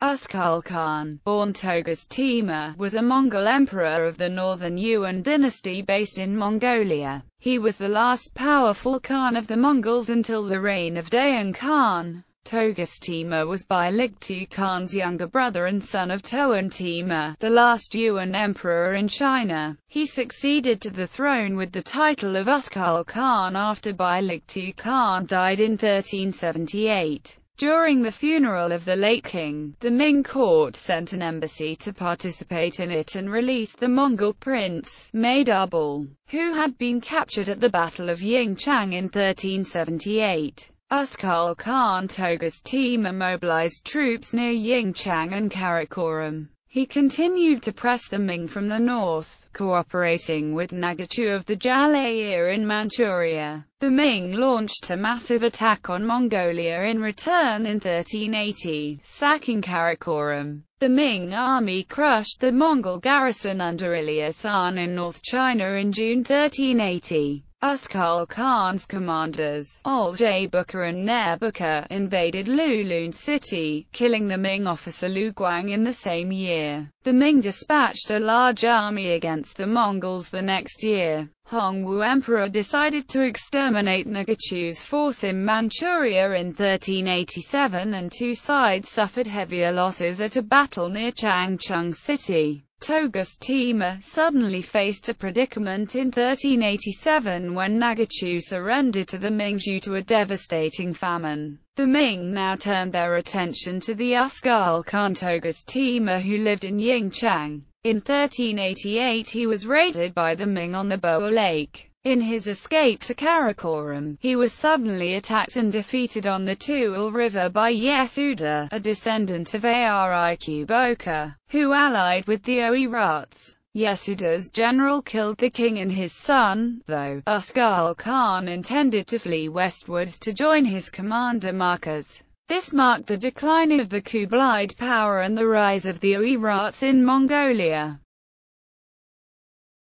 Uskul Khan, born Togas Timur, was a Mongol emperor of the northern Yuan dynasty based in Mongolia. He was the last powerful Khan of the Mongols until the reign of Dayan Khan. Togas Timur was Ligtu Khan's younger brother and son of Toan Timur, the last Yuan emperor in China. He succeeded to the throne with the title of Uskul Khan after Ligtu Khan died in 1378. During the funeral of the late king, the Ming court sent an embassy to participate in it and release the Mongol prince, Maydarbal, who had been captured at the Battle of Yingchang in 1378. Askal Khan Toga's team mobilized troops near Yingchang and Karakoram. He continued to press the Ming from the north, cooperating with Nagachu of the Jalayir in Manchuria. The Ming launched a massive attack on Mongolia in return in 1380, sacking Karakoram. The Ming army crushed the Mongol garrison under Ilya San in North China in June 1380. Uskal Khan's commanders, Oljay Bukar and Nair Bukar, invaded Lulun city, killing the Ming officer Lu Guang in the same year. The Ming dispatched a large army against the Mongols the next year. Hongwu Emperor decided to exterminate Nagachu's force in Manchuria in 1387 and two sides suffered heavier losses at a battle near Changchun city. Toga's Tima suddenly faced a predicament in 1387 when Nagachu surrendered to the Ming due to a devastating famine. The Ming now turned their attention to the Askal Khan Toga's Tima who lived in Yingchang. In 1388 he was raided by the Ming on the Boa Lake. In his escape to Karakoram, he was suddenly attacked and defeated on the Tuil River by Yesuda, a descendant of Ariq Boka, who allied with the Oirats. Yesuda's general killed the king and his son, though, Askar Khan intended to flee westwards to join his commander Markaz. This marked the decline of the Kublai power and the rise of the Oirats in Mongolia.